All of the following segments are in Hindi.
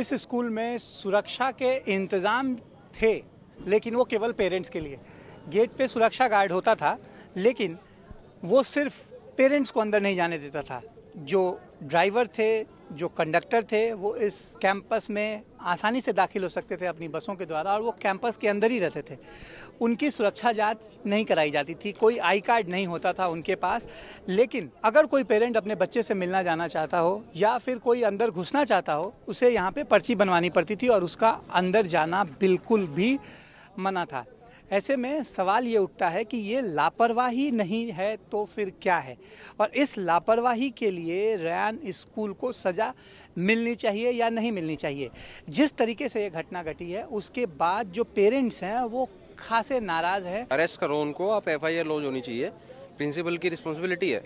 इस स्कूल में सुरक्षा के इंतज़ाम थे लेकिन वो केवल पेरेंट्स के लिए गेट पे सुरक्षा गार्ड होता था लेकिन वो सिर्फ पेरेंट्स को अंदर नहीं जाने देता था जो ड्राइवर थे जो कंडक्टर थे वो इस कैंपस में आसानी से दाखिल हो सकते थे अपनी बसों के द्वारा और वो कैंपस के अंदर ही रहते थे उनकी सुरक्षा जांच नहीं कराई जाती थी कोई आई कार्ड नहीं होता था उनके पास लेकिन अगर कोई पेरेंट अपने बच्चे से मिलना जाना चाहता हो या फिर कोई अंदर घुसना चाहता हो उसे यहाँ पर पर्ची बनवानी पड़ती थी और उसका अंदर जाना बिल्कुल भी मना था ऐसे में सवाल ये उठता है कि ये लापरवाही नहीं है तो फिर क्या है और इस लापरवाही के लिए रैन स्कूल को सज़ा मिलनी चाहिए या नहीं मिलनी चाहिए जिस तरीके से ये घटना घटी है उसके बाद जो पेरेंट्स हैं वो खासे नाराज हैं अरेस्ट करो उनको आप एफ आई लॉज होनी चाहिए प्रिंसिपल की रिस्पॉन्सिबिलिटी है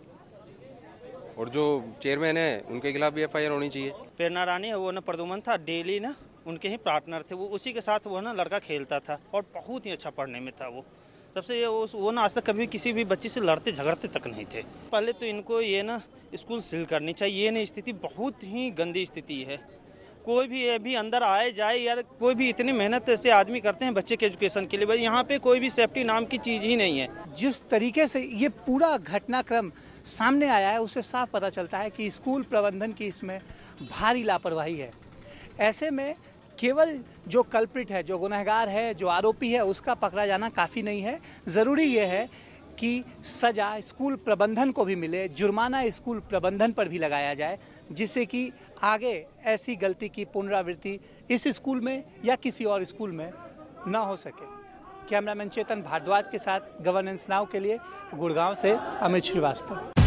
और जो चेयरमैन है उनके खिलाफ भी एफ होनी चाहिए प्रेरणा रानी वो ना प्रदुमन था डेली ना उनके ही पार्टनर थे वो उसी के साथ वो ना लड़का खेलता था और बहुत ही अच्छा पढ़ने में था वो सबसे ये वो, वो ना आज तक कभी किसी भी बच्चे से लड़ते झगड़ते तक नहीं थे पहले तो इनको ये ना स्कूल सील करनी चाहिए ये ना स्थिति बहुत ही गंदी स्थिति है कोई भी अभी अंदर आए जाए यार कोई भी इतनी मेहनत से आदमी करते हैं बच्चे के एजुकेशन के लिए भाई यहाँ पे कोई भी सेफ्टी नाम की चीज़ ही नहीं है जिस तरीके से ये पूरा घटनाक्रम सामने आया है उसे साफ पता चलता है कि स्कूल प्रबंधन की इसमें भारी लापरवाही है ऐसे में केवल जो कल्प्रिट है जो गुनहगार है जो आरोपी है उसका पकड़ा जाना काफ़ी नहीं है ज़रूरी यह है कि सज़ा स्कूल प्रबंधन को भी मिले जुर्माना स्कूल प्रबंधन पर भी लगाया जाए जिससे कि आगे ऐसी गलती की पुनरावृत्ति इस स्कूल में या किसी और स्कूल में ना हो सके कैमरामैन चेतन भारद्वाज के साथ गवर्नेंस नाव के लिए गुड़गांव से अमित श्रीवास्तव